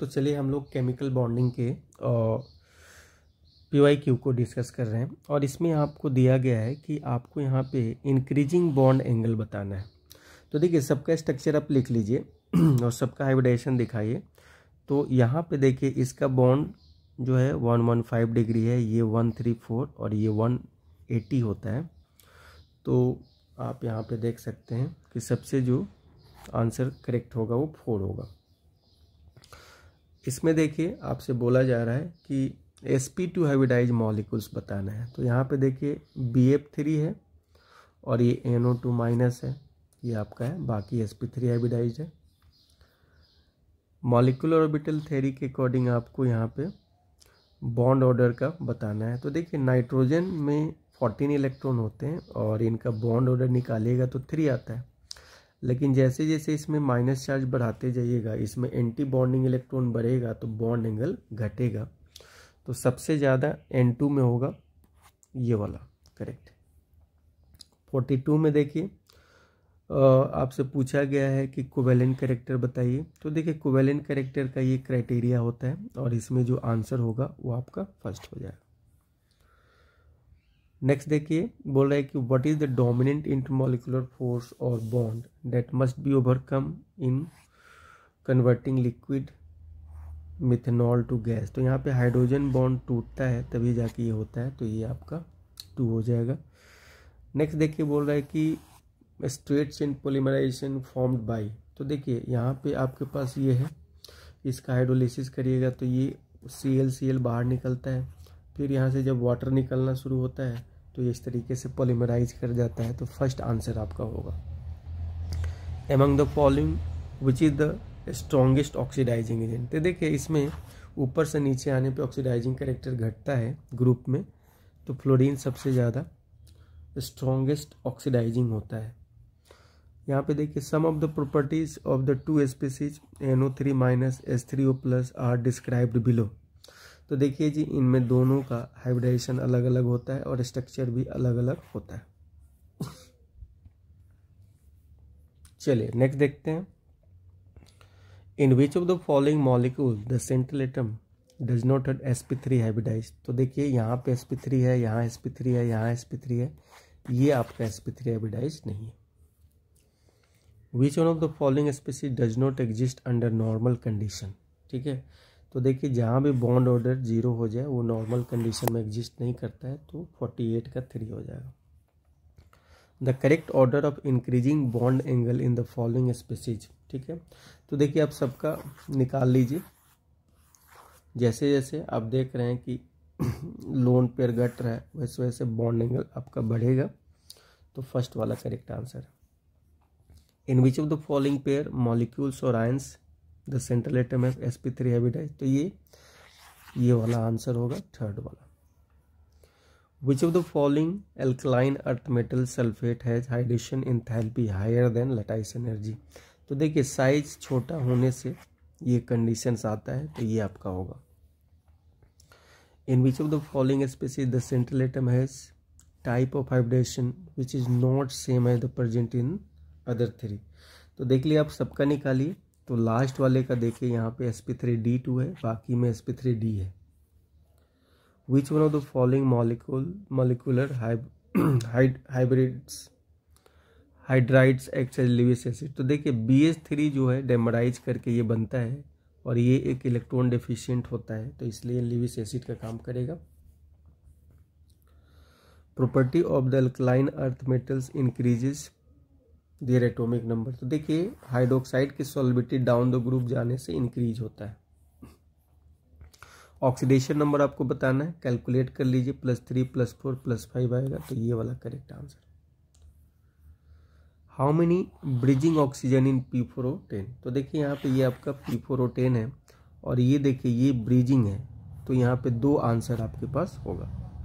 तो चलिए हम लोग केमिकल बॉन्डिंग के पी वाई क्यू को डिस्कस कर रहे हैं और इसमें आपको दिया गया है कि आपको यहाँ पे इंक्रीजिंग बॉन्ड एंगल बताना है तो देखिए सबका स्ट्रक्चर आप लिख लीजिए और सबका हाइब्रिडेशन दिखाइए तो यहाँ पे देखिए इसका बॉन्ड जो है वन वन फाइव डिग्री है ये वन थ्री फोर और ये वन एटी होता है तो आप यहाँ पे देख सकते हैं कि सबसे जो आंसर करेक्ट होगा वो फोर होगा इसमें देखिए आपसे बोला जा रहा है कि S P two hybridize molecules बताना है तो यहाँ पे देखिए बी एफ थ्री है और ये एन ओ टू माइनस है ये आपका है बाकी एस पी थ्री हाइब्रिडाइज है मॉलिकुलर ऑर्बिटल थेरी के अकॉर्डिंग आपको यहाँ पे बॉन्ड ऑर्डर का बताना है तो देखिए नाइट्रोजन में फोर्टीन इलेक्ट्रॉन होते हैं और इनका बॉन्ड ऑर्डर निकालिएगा तो थ्री आता है लेकिन जैसे जैसे इसमें माइनस चार्ज बढ़ाते जाइएगा इसमें एंटी बॉन्डिंग इलेक्ट्रॉन बढ़ेगा तो बॉन्ड एंगल घटेगा तो सबसे ज़्यादा एन टू में होगा ये वाला करेक्ट फोर्टी टू में देखिए आपसे पूछा गया है कि कोवेलिन करेक्टर बताइए तो देखिए कोवेलिन करेक्टर का ये क्राइटेरिया होता है और इसमें जो आंसर होगा वो आपका फर्स्ट हो जाएगा नेक्स्ट देखिए बोल रहा है कि what is the dominant intermolecular force और bond that must be overcome in converting liquid methanol to gas तो यहाँ पे हाइड्रोजन बॉन्ड टूटता है तभी जाके ये होता है तो ये आपका टू हो जाएगा नेक्स्ट देखिए बोल रहा है कि straits in polymerisation formed by तो देखिए यहाँ पे आपके पास ये है इसका हाइड्रोलिसिस करिएगा तो ये सी एल सी एल बाहर निकलता है फिर यहाँ से जब वाटर निकलना शुरू होता है तो ये इस तरीके से पॉलीमराइज कर जाता है तो फर्स्ट आंसर आपका होगा among the following which is the strongest oxidising agent तो देखिए इसमें ऊपर से नीचे आने पे ऑक्सीडाइजिंग करेक्टर घटता है ग्रुप में तो फ्लोरीन सबसे ज़्यादा स्ट्रॉन्गेस्ट ऑक्सीडाइजिंग होता है यहाँ पे देखिए some of the properties of the two species N O three minus S three O plus are described below तो देखिए जी इनमें दोनों का हाइब्रिडाइजेशन अलग अलग होता है और स्ट्रक्चर भी अलग अलग होता है चलिए नेक्स्ट देखते हैं in which of the following molecule the central atom does not had S P three hybridise तो देखिए यहाँ पे एस पी थ्री है यहाँ एस पी थ्री है यहाँ एस पी थ्री है ये आपका एस पी थ्री हाइब्रिडाइज नहीं है which one of the following species does not exist under normal condition ठीक है तो देखिए जहाँ भी बॉन्ड ऑर्डर जीरो हो जाए वो नॉर्मल कंडीशन में एग्जिस्ट नहीं करता है तो फोर्टी एट का थ्री हो जाएगा the correct order of increasing bond angle in the following species ठीक है तो देखिए आप सबका निकाल लीजिए जैसे जैसे आप देख रहे हैं कि लोन पेयर घट रहा है वैसे वैसे बॉन्ड एंगल आपका बढ़ेगा तो फर्स्ट वाला करेक्ट आंसर है in which of the following pair molecules और ions the central atom F S P three hybridise तो ये ये वाला आंसर होगा थर्ड वाला which of the following alkaline earth metal sulphate has hydration in enthalpy higher than lattice energy तो देखिए size छोटा होने से ये कंडीशंस आता है तो ये आपका होगा in which of the following species the central atom has type of hybridisation which is not same as the present in other three तो देख लिए आप सबका निकालिए तो लास्ट वाले का देखिए यहाँ पे S P three D two है बाकी में एस पी थ्री डी है which one of the following molecule molecular hybrids hydrides acts as Lewis acid तो देखिए बी एस थ्री जो है डेमराइज करके ये बनता है और ये एक इलेक्ट्रॉन डिफिशियंट होता है तो इसलिए लिविस एसिड का काम करेगा property of the alkaline earth metals increases their atomic number तो देखिए हाइड्रोक्साइड की सोलबिटी डाउन द ग्रुप जाने से इंक्रीज होता है ऑक्सीडेशन नंबर आपको बताना है कैलकुलेट कर लीजिए plus three plus four plus five आएगा तो ये वाला correct answer how many bridging oxygen in P four O ten तो देखिए यहाँ पे ये आपका पी फोर ओ टेन है और ये देखिए ये ब्रिजिंग है तो यहाँ पे दो आंसर आपके पास होगा